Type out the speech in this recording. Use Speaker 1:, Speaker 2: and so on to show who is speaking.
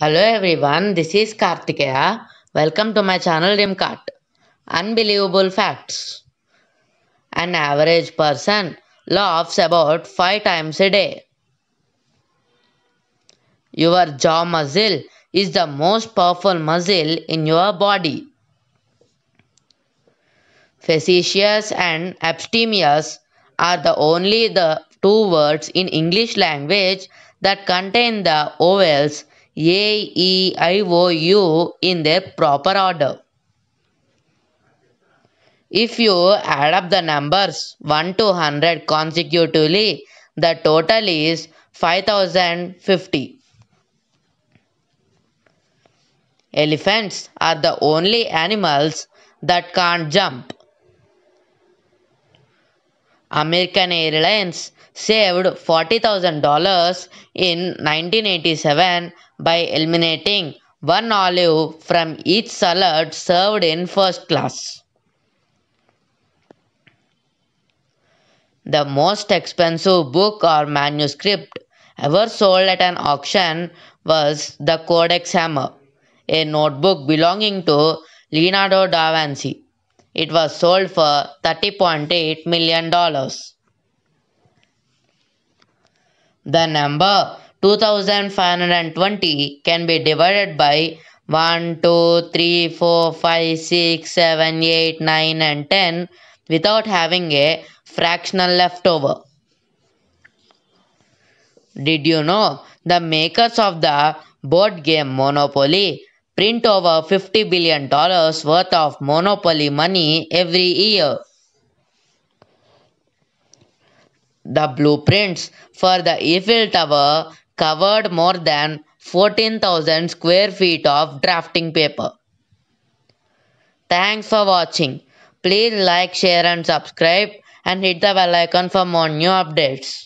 Speaker 1: Hello everyone, this is Kartikeya. Welcome to my channel Rimcart. Unbelievable facts. An average person laughs about 5 times a day. Your jaw muscle is the most powerful muscle in your body. Facetious and abstemious are the only the two words in English language that contain the ovals a, E, I, O, U in their proper order. If you add up the numbers 1 to 100 consecutively, the total is 5050. Elephants are the only animals that can't jump. American Airlines saved $40,000 in 1987 by eliminating one olive from each salad served in first class. The most expensive book or manuscript ever sold at an auction was the Codex Hammer, a notebook belonging to Leonardo da Vinci. It was sold for $30.8 million. The number 2520 can be divided by 1, 2, 3, 4, 5, 6, 7, 8, 9 and 10 without having a fractional leftover. Did you know the makers of the board game Monopoly print over $50 billion worth of monopoly money every year. The blueprints for the Eiffel Tower covered more than 14,000 square feet of drafting paper. Thanks for watching. Please like, share and subscribe and hit the bell icon for more new updates.